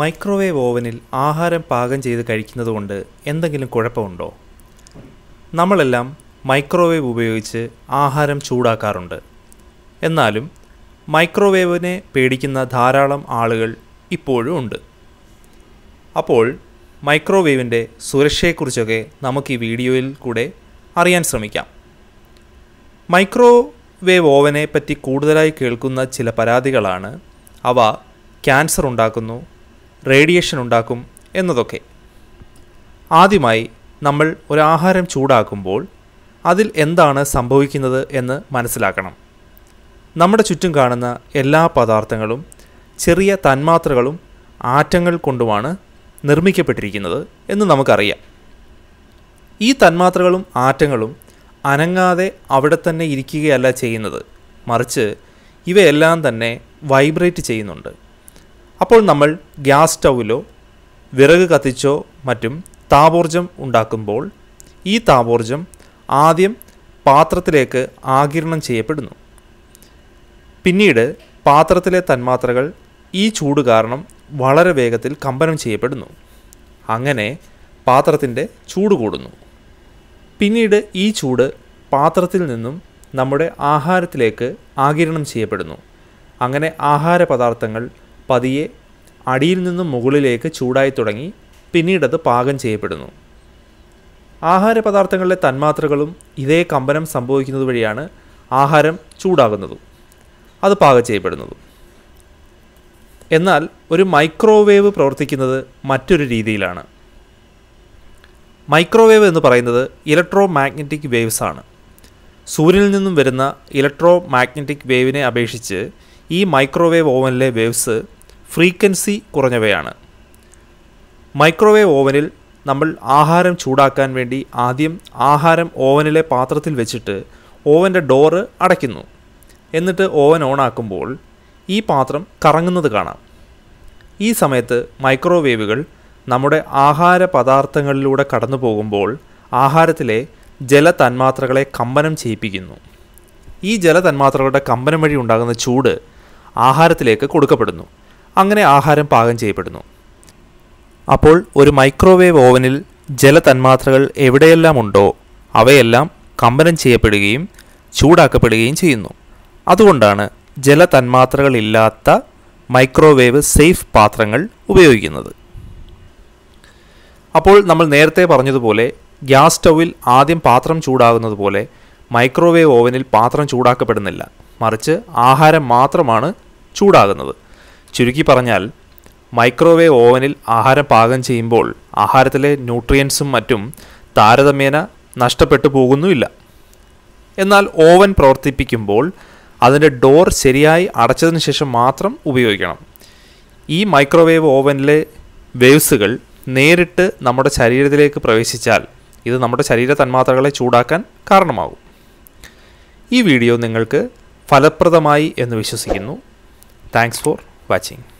microwave ഓവനിൽ ആഹാരം പാകം ചെയ്ത് കഴിക്കുന്നതുകൊണ്ട് എന്തെങ്കിലും കുഴപ്പമുണ്ടോ നമ്മളെല്ലാം മൈക്രോവേവ് ഉപയോഗിച്ച് ആഹാരം ചൂടാക്കാറുണ്ട് എന്നാലും മൈക്രോവേവിനെ പേടിക്കുന്ന ധാരാളം ആളുകൾ ഇപ്പോഴും ഉണ്ട് അപ്പോൾ മൈക്രോവേവിൻ്റെ സുരക്ഷയെക്കുറിച്ചൊക്കെ നമുക്ക് ഈ വീഡിയോയിൽ കൂടെ അറിയാൻ ശ്രമിക്കാം മൈക്രോവേവ് ഓവനെ പറ്റി കൂടുതലായി കേൾക്കുന്ന ചില പരാതികളാണ് അവ ക്യാൻസർ ഉണ്ടാക്കുന്നു റേഡിയേഷൻ ഉണ്ടാക്കും എന്നതൊക്കെ ആദ്യമായി നമ്മൾ ഒരു ആഹാരം ചൂടാക്കുമ്പോൾ അതിൽ എന്താണ് സംഭവിക്കുന്നത് എന്ന് മനസ്സിലാക്കണം നമ്മുടെ ചുറ്റും കാണുന്ന എല്ലാ പദാർത്ഥങ്ങളും ചെറിയ തന്മാത്രകളും ആറ്റങ്ങൾ കൊണ്ടുമാണ് നിർമ്മിക്കപ്പെട്ടിരിക്കുന്നത് എന്ന് നമുക്കറിയാം ഈ തന്മാത്രകളും ആറ്റങ്ങളും അനങ്ങാതെ അവിടെ തന്നെ ഇരിക്കുകയല്ല ചെയ്യുന്നത് മറിച്ച് ഇവയെല്ലാം തന്നെ വൈബ്രേറ്റ് ചെയ്യുന്നുണ്ട് അപ്പോൾ നമ്മൾ ഗ്യാസ് സ്റ്റൗവിലോ വിറക് കത്തിച്ചോ മറ്റും താപോർജ്ജം ഉണ്ടാക്കുമ്പോൾ ഈ താപോർജ്ജം ആദ്യം പാത്രത്തിലേക്ക് ആകിരണം ചെയ്യപ്പെടുന്നു പിന്നീട് പാത്രത്തിലെ തന്മാത്രകൾ ഈ ചൂട് കാരണം വളരെ വേഗത്തിൽ കമ്പനം ചെയ്യപ്പെടുന്നു അങ്ങനെ പാത്രത്തിൻ്റെ ചൂട് കൂടുന്നു പിന്നീട് ഈ ചൂട് പാത്രത്തിൽ നിന്നും നമ്മുടെ ആഹാരത്തിലേക്ക് ആകിരണം ചെയ്യപ്പെടുന്നു അങ്ങനെ ആഹാര പദാർത്ഥങ്ങൾ പതിയെ അടിയിൽ നിന്നും മുകളിലേക്ക് ചൂടായി തുടങ്ങി പിന്നീടത് പാകം ചെയ്യപ്പെടുന്നു ആഹാരപദാർത്ഥങ്ങളിലെ തന്മാത്രകളും ഇതേ കമ്പനം സംഭവിക്കുന്നത് വഴിയാണ് ആഹാരം ചൂടാകുന്നതും അത് പാകം ചെയ്യപ്പെടുന്നതും എന്നാൽ ഒരു മൈക്രോവേവ് പ്രവർത്തിക്കുന്നത് മറ്റൊരു രീതിയിലാണ് മൈക്രോവേവ് എന്ന് പറയുന്നത് ഇലക്ട്രോ മാഗ്നറ്റിക് വേവ്സ് ആണ് സൂര്യനിൽ നിന്നും വരുന്ന ഇലക്ട്രോ മാഗ്നറ്റിക് വേവിനെ അപേക്ഷിച്ച് ഈ മൈക്രോവേവ് ഓവനിലെ വേവ്സ് ഫ്രീക്വൻസി കുറഞ്ഞവയാണ് മൈക്രോവേവ് ഓവനിൽ നമ്മൾ ആഹാരം ചൂടാക്കാൻ വേണ്ടി ആദ്യം ആഹാരം ഓവനിലെ പാത്രത്തിൽ വെച്ചിട്ട് ഓവൻ്റെ ഡോറ് അടയ്ക്കുന്നു എന്നിട്ട് ഓവൻ ഓണാക്കുമ്പോൾ ഈ പാത്രം കറങ്ങുന്നത് കാണാം ഈ സമയത്ത് മൈക്രോവേവുകൾ നമ്മുടെ ആഹാര പദാർത്ഥങ്ങളിലൂടെ കടന്നു പോകുമ്പോൾ ആഹാരത്തിലെ ജലതന്മാത്രകളെ കമ്പനം ചെയ്യിപ്പിക്കുന്നു ഈ ജലതന്മാത്രകളുടെ കമ്പനം വഴി ഉണ്ടാകുന്ന ചൂട് ആഹാരത്തിലേക്ക് കൊടുക്കപ്പെടുന്നു അങ്ങനെ ആഹാരം പാകം ചെയ്യപ്പെടുന്നു അപ്പോൾ ഒരു മൈക്രോവേവ് ഓവനിൽ ജലതന്മാത്രകൾ എവിടെയെല്ലാം ഉണ്ടോ അവയെല്ലാം കമ്പനം ചെയ്യപ്പെടുകയും ചൂടാക്കപ്പെടുകയും ചെയ്യുന്നു അതുകൊണ്ടാണ് ജലതന്മാത്രകളില്ലാത്ത മൈക്രോവേവ് സേഫ് പാത്രങ്ങൾ ഉപയോഗിക്കുന്നത് അപ്പോൾ നമ്മൾ നേരത്തെ പറഞ്ഞതുപോലെ ഗ്യാസ് സ്റ്റൗവിൽ ആദ്യം പാത്രം ചൂടാകുന്നത് പോലെ മൈക്രോവേവ് ഓവനിൽ പാത്രം ചൂടാക്കപ്പെടുന്നില്ല മറിച്ച് ആഹാരം മാത്രമാണ് ചൂടാകുന്നത് ചുരുക്കി പറഞ്ഞാൽ മൈക്രോവേവ് ഓവനിൽ ആഹാരം പാകം ചെയ്യുമ്പോൾ ആഹാരത്തിലെ ന്യൂട്രിയൻസും മറ്റും താരതമ്യേന നഷ്ടപ്പെട്ടു പോകുന്നുമില്ല എന്നാൽ ഓവൻ പ്രവർത്തിപ്പിക്കുമ്പോൾ അതിൻ്റെ ഡോർ ശരിയായി അടച്ചതിന് ശേഷം മാത്രം ഉപയോഗിക്കണം ഈ മൈക്രോവേവ് ഓവനിലെ വേവ്സുകൾ നേരിട്ട് നമ്മുടെ ശരീരത്തിലേക്ക് പ്രവേശിച്ചാൽ ഇത് നമ്മുടെ ശരീര തന്മാത്രകളെ ചൂടാക്കാൻ കാരണമാകും ഈ വീഡിയോ നിങ്ങൾക്ക് ഫലപ്രദമായി എന്ന് വിശ്വസിക്കുന്നു താങ്ക്സ് ഫോർ watching